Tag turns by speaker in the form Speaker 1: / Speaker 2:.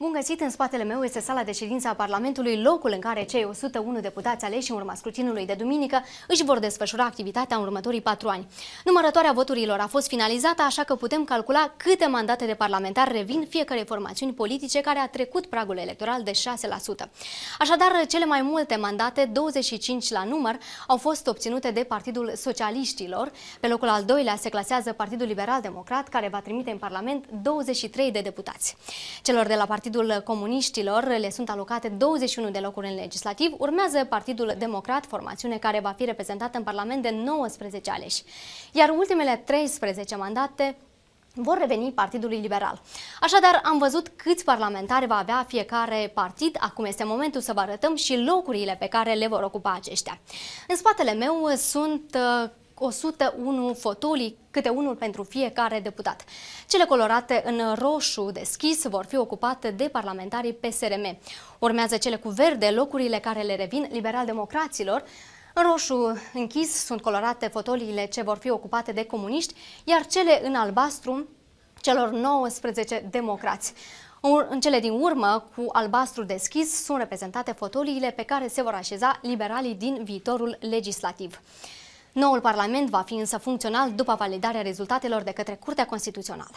Speaker 1: Bun găsit, în spatele meu este sala de ședință a Parlamentului, locul în care cei 101 deputați aleși în urma scrutinului de duminică își vor desfășura activitatea în următorii patru ani. Numărătoarea voturilor a fost finalizată, așa că putem calcula câte mandate de parlamentar revin fiecare formațiuni politice care a trecut pragul electoral de 6%. Așadar, cele mai multe mandate, 25 la număr, au fost obținute de Partidul Socialiștilor. Pe locul al doilea se clasează Partidul Liberal Democrat, care va trimite în Parlament 23 de deputați. Celor de la Partidul Partidul Comuniștilor le sunt alocate 21 de locuri în legislativ, urmează Partidul Democrat, formațiune care va fi reprezentată în Parlament de 19 aleși, iar ultimele 13 mandate vor reveni Partidului Liberal. Așadar, am văzut câți parlamentari va avea fiecare partid. Acum este momentul să vă arătăm și locurile pe care le vor ocupa aceștia. În spatele meu sunt uh, 101 fotolii, câte unul pentru fiecare deputat. Cele colorate în roșu deschis vor fi ocupate de parlamentarii PSRM. Urmează cele cu verde, locurile care le revin liberal-democraților, în roșu închis sunt colorate fotoliile ce vor fi ocupate de comuniști, iar cele în albastru celor 19 democrați. În cele din urmă, cu albastru deschis, sunt reprezentate fotoliile pe care se vor așeza liberalii din viitorul legislativ. Noul Parlament va fi însă funcțional după validarea rezultatelor de către Curtea Constituțională.